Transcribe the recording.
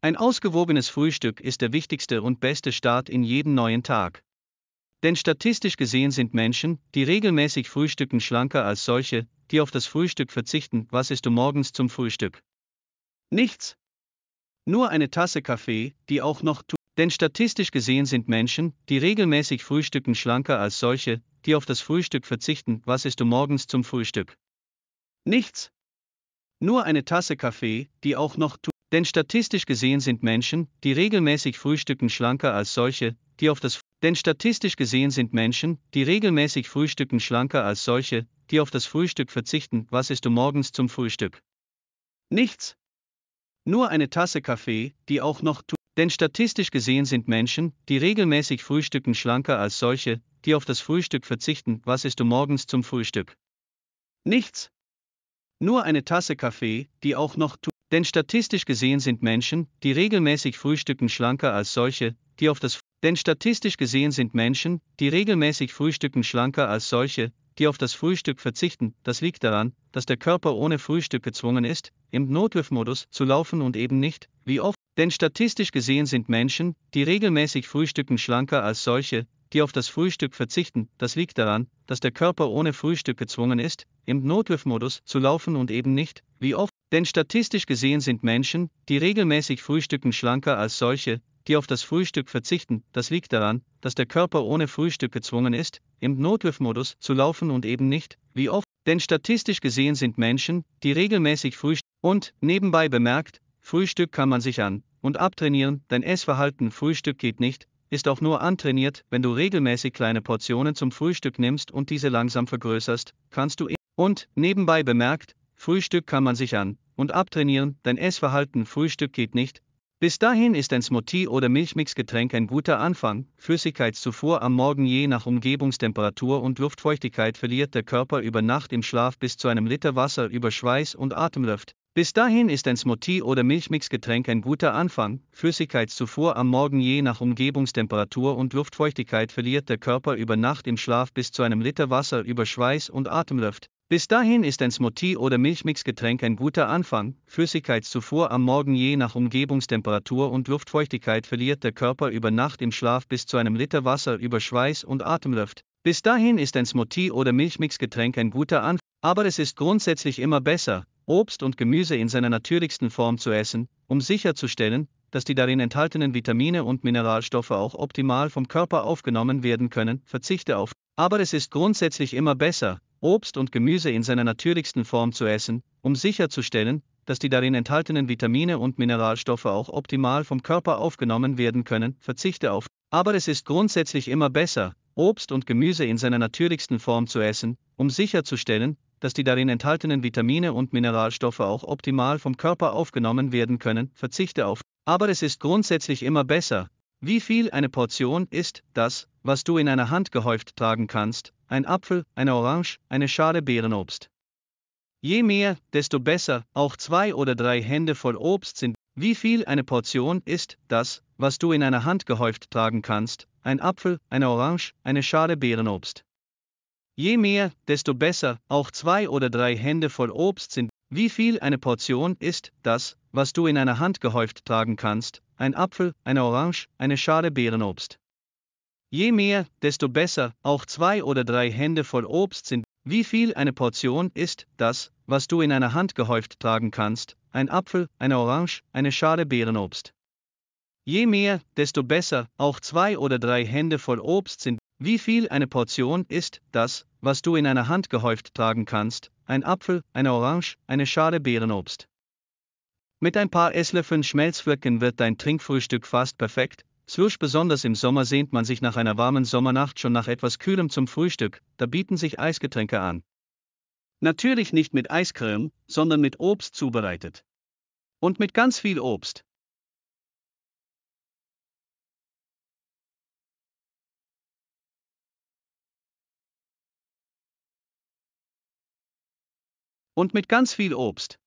Ein ausgewogenes Frühstück ist der wichtigste und beste Start in jeden neuen Tag. Denn statistisch gesehen sind Menschen, die regelmäßig frühstücken, schlanker als solche, die auf das Frühstück verzichten. Was isst du morgens zum Frühstück? Nichts. Nur eine Tasse Kaffee, die auch noch tut. Denn statistisch gesehen sind Menschen, die regelmäßig frühstücken, schlanker als solche, die auf das Frühstück verzichten. Was isst du morgens zum Frühstück? Nichts. Nur eine Tasse Kaffee, die auch noch tut. Denn statistisch gesehen sind Menschen, die regelmäßig frühstücken, schlanker als solche, die auf das denn statistisch gesehen sind Menschen, die regelmäßig frühstücken, schlanker als solche, die auf das Frühstück verzichten. Was isst du morgens zum Frühstück? Nichts. Nur eine Tasse Kaffee, die auch noch tut. Denn statistisch gesehen sind Menschen, die regelmäßig frühstücken, schlanker als solche, die auf das Frühstück verzichten. Was isst du morgens zum Frühstück? Nichts. Nur eine Tasse Kaffee, die auch noch tut. Denn statistisch gesehen sind Menschen, die regelmäßig frühstücken, schlanker als solche, die auf das denn statistisch gesehen sind Menschen, die regelmäßig frühstücken, schlanker als solche, die auf das Frühstück verzichten. Das liegt daran, dass der Körper ohne Frühstück gezwungen ist, im Notlaufmodus zu laufen und eben nicht, wie oft. Denn statistisch gesehen sind Menschen, die regelmäßig frühstücken, schlanker als solche, die auf das Frühstück verzichten. Das liegt daran, dass der Körper ohne Frühstück gezwungen ist, im Notlaufmodus zu laufen und eben nicht, wie oft. Denn statistisch gesehen sind Menschen, die regelmäßig frühstücken, schlanker als solche, die auf das Frühstück verzichten. Das liegt daran, dass der Körper ohne Frühstück gezwungen ist, im Notlaufmodus zu laufen und eben nicht, wie oft. Denn statistisch gesehen sind Menschen, die regelmäßig frühstücken. Und, nebenbei bemerkt, Frühstück kann man sich an und abtrainieren, dein Essverhalten Frühstück geht nicht, ist auch nur antrainiert, wenn du regelmäßig kleine Portionen zum Frühstück nimmst und diese langsam vergrößerst, kannst du e- und, nebenbei bemerkt, Frühstück kann man sich an und abtrainieren, denn Essverhalten Frühstück geht nicht. Bis dahin ist ein Smoothie oder Milchmixgetränk ein guter Anfang. Flüssigkeitszufuhr am Morgen je nach Umgebungstemperatur und Luftfeuchtigkeit verliert der Körper über Nacht im Schlaf bis zu einem Liter Wasser über Schweiß und Atemluft. Bis dahin ist ein Smoothie oder Milchmixgetränk ein guter Anfang. Flüssigkeitszufuhr am Morgen je nach Umgebungstemperatur und Luftfeuchtigkeit verliert der Körper über Nacht im Schlaf bis zu einem Liter Wasser über Schweiß und Atemluft. Bis dahin ist ein Smoothie oder Milchmixgetränk ein guter Anfang. Flüssigkeitszufuhr am Morgen je nach Umgebungstemperatur und Luftfeuchtigkeit verliert der Körper über Nacht im Schlaf bis zu einem Liter Wasser über Schweiß und Atemluft. Bis dahin ist ein Smoothie oder Milchmixgetränk ein guter Anfang, aber es ist grundsätzlich immer besser, Obst und Gemüse in seiner natürlichsten Form zu essen, um sicherzustellen, dass die darin enthaltenen Vitamine und Mineralstoffe auch optimal vom Körper aufgenommen werden können. Verzichte auf. Aber es ist grundsätzlich immer besser, Obst und Gemüse in seiner natürlichsten Form zu essen, um sicherzustellen, dass die darin enthaltenen Vitamine und Mineralstoffe auch optimal vom Körper aufgenommen werden können, verzichte auf. Aber es ist grundsätzlich immer besser, Obst und Gemüse in seiner natürlichsten Form zu essen, um sicherzustellen, dass die darin enthaltenen Vitamine und Mineralstoffe auch optimal vom Körper aufgenommen werden können, verzichte auf. Aber es ist grundsätzlich immer besser, wie viel eine Portion ist, das, was du in einer Hand gehäuft tragen kannst, ein Apfel, eine Orange, eine Schale Beerenobst. Je mehr, desto besser, auch zwei oder drei Hände voll Obst sind. Wie viel eine Portion ist, das, was du in einer Hand gehäuft tragen kannst, ein Apfel, eine Orange, eine Schale Beerenobst. Je mehr, desto besser, auch zwei oder drei Hände voll Obst sind. Wie viel eine Portion ist, das, was du in einer Hand gehäuft tragen kannst, ein Apfel, eine Orange, eine Schale Beerenobst. Je mehr, desto besser, auch zwei oder drei Hände voll Obst sind. Wie viel eine Portion ist, das, was du in einer Hand gehäuft tragen kannst, ein Apfel, eine Orange, eine Schale Beerenobst. Je mehr, desto besser, auch zwei oder drei Hände voll Obst sind. Wie viel eine Portion ist, das, was du in einer Hand gehäuft tragen kannst, ein Apfel, eine Orange, eine Schale Beerenobst. Mit ein paar Esslöffeln Schmelzflocken wird dein Trinkfrühstück fast perfekt, Zwirsch besonders im Sommer sehnt man sich nach einer warmen Sommernacht schon nach etwas Kühlem zum Frühstück, da bieten sich Eisgetränke an. Natürlich nicht mit Eiscreme, sondern mit Obst zubereitet. Und mit ganz viel Obst. Und mit ganz viel Obst.